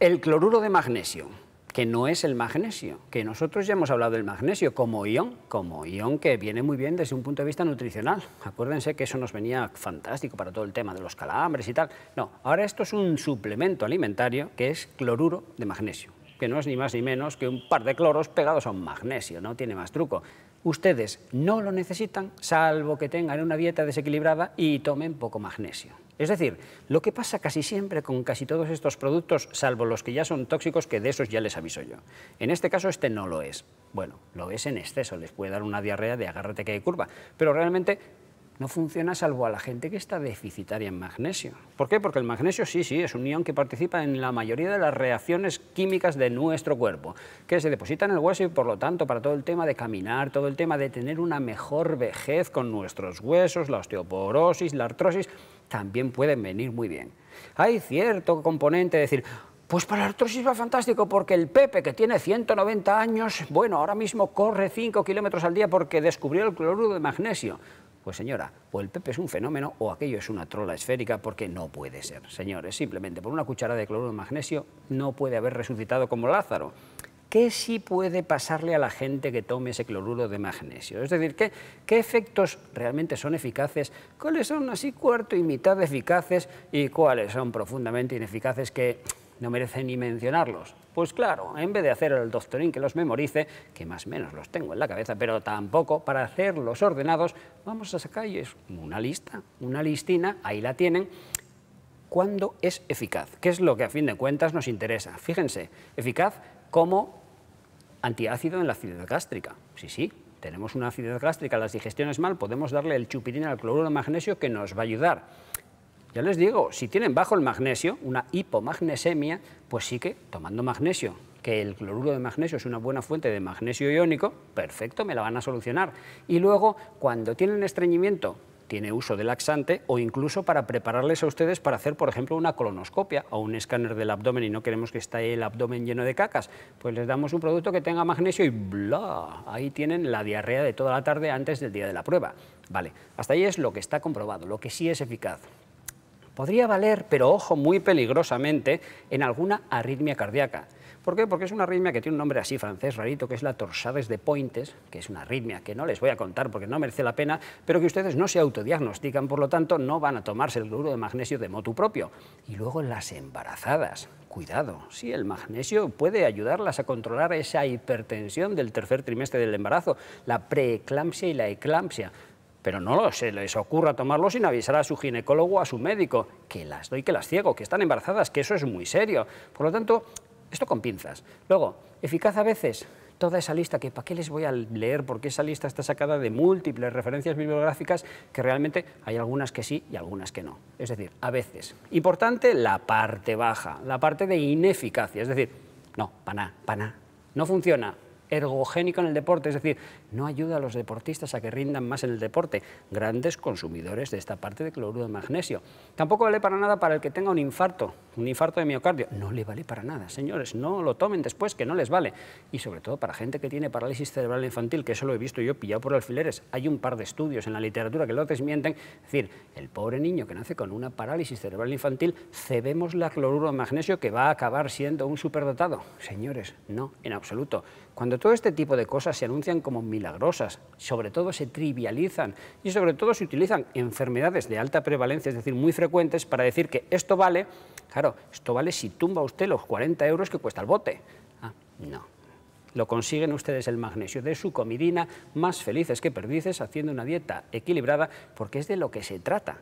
El cloruro de magnesio, que no es el magnesio, que nosotros ya hemos hablado del magnesio como ión, como ión que viene muy bien desde un punto de vista nutricional. Acuérdense que eso nos venía fantástico para todo el tema de los calambres y tal. No, ahora esto es un suplemento alimentario que es cloruro de magnesio, que no es ni más ni menos que un par de cloros pegados a un magnesio, no tiene más truco. Ustedes no lo necesitan, salvo que tengan una dieta desequilibrada y tomen poco magnesio. Es decir, lo que pasa casi siempre con casi todos estos productos, salvo los que ya son tóxicos, que de esos ya les aviso yo. En este caso este no lo es. Bueno, lo es en exceso, les puede dar una diarrea de agárrate que hay curva, pero realmente no funciona salvo a la gente que está deficitaria en magnesio. ¿Por qué? Porque el magnesio sí, sí, es un ion que participa en la mayoría de las reacciones químicas de nuestro cuerpo, que se deposita en el hueso y por lo tanto para todo el tema de caminar, todo el tema de tener una mejor vejez con nuestros huesos, la osteoporosis, la artrosis, también pueden venir muy bien. Hay cierto componente de decir, pues para la artrosis va fantástico porque el Pepe, que tiene 190 años, bueno, ahora mismo corre 5 kilómetros al día porque descubrió el cloruro de magnesio. Pues señora, o pues el Pepe es un fenómeno o aquello es una trola esférica porque no puede ser. Señores, simplemente por una cucharada de cloruro de magnesio no puede haber resucitado como Lázaro. ¿Qué sí puede pasarle a la gente que tome ese cloruro de magnesio? Es decir, ¿qué, qué efectos realmente son eficaces? ¿Cuáles son así cuarto y mitad eficaces y cuáles son profundamente ineficaces que no merece ni mencionarlos. Pues claro, en vez de hacer el doctorín que los memorice, que más o menos los tengo en la cabeza, pero tampoco para hacerlos ordenados, vamos a sacarles una lista, una listina, ahí la tienen, ...cuando es eficaz, qué es lo que a fin de cuentas nos interesa. Fíjense, eficaz como antiácido en la acidez gástrica. Sí, sí, tenemos una acidez gástrica, las digestiones mal, podemos darle el chupitín al cloruro de magnesio que nos va a ayudar. Ya les digo, si tienen bajo el magnesio, una hipomagnesemia, pues sí que tomando magnesio, que el cloruro de magnesio es una buena fuente de magnesio iónico, perfecto, me la van a solucionar. Y luego, cuando tienen estreñimiento, tiene uso de laxante o incluso para prepararles a ustedes para hacer, por ejemplo, una colonoscopia o un escáner del abdomen y no queremos que esté el abdomen lleno de cacas, pues les damos un producto que tenga magnesio y bla, ahí tienen la diarrea de toda la tarde antes del día de la prueba. Vale, hasta ahí es lo que está comprobado, lo que sí es eficaz podría valer, pero ojo, muy peligrosamente, en alguna arritmia cardíaca. ¿Por qué? Porque es una arritmia que tiene un nombre así francés rarito, que es la torsades de Pointes, que es una arritmia que no les voy a contar porque no merece la pena, pero que ustedes no se autodiagnostican, por lo tanto no van a tomarse el gluro de magnesio de motu propio. Y luego las embarazadas. Cuidado, sí, el magnesio puede ayudarlas a controlar esa hipertensión del tercer trimestre del embarazo, la preeclampsia y la eclampsia, pero no se les ocurra tomarlo sin avisar a su ginecólogo o a su médico, que las doy, que las ciego, que están embarazadas, que eso es muy serio. Por lo tanto, esto con pinzas. Luego, eficaz a veces, toda esa lista, que para qué les voy a leer, porque esa lista está sacada de múltiples referencias bibliográficas, que realmente hay algunas que sí y algunas que no. Es decir, a veces. Importante la parte baja, la parte de ineficacia, es decir, no, para nada, para nada, no funciona, ergogénico en el deporte, es decir, no ayuda a los deportistas a que rindan más en el deporte, grandes consumidores de esta parte de cloruro de magnesio. Tampoco vale para nada para el que tenga un infarto, un infarto de miocardio. No le vale para nada, señores, no lo tomen después, que no les vale. Y sobre todo para gente que tiene parálisis cerebral infantil, que eso lo he visto yo pillado por alfileres. Hay un par de estudios en la literatura que lo desmienten. Es decir, el pobre niño que nace con una parálisis cerebral infantil, cebemos la cloruro de magnesio que va a acabar siendo un superdotado. Señores, no, en absoluto. Cuando todo este tipo de cosas se anuncian como milagrosas, sobre todo se trivializan y sobre todo se utilizan enfermedades de alta prevalencia, es decir, muy frecuentes, para decir que esto vale, claro, esto vale si tumba usted los 40 euros que cuesta el bote. Ah, no. Lo consiguen ustedes el magnesio de su comidina, más felices que perdices, haciendo una dieta equilibrada, porque es de lo que se trata.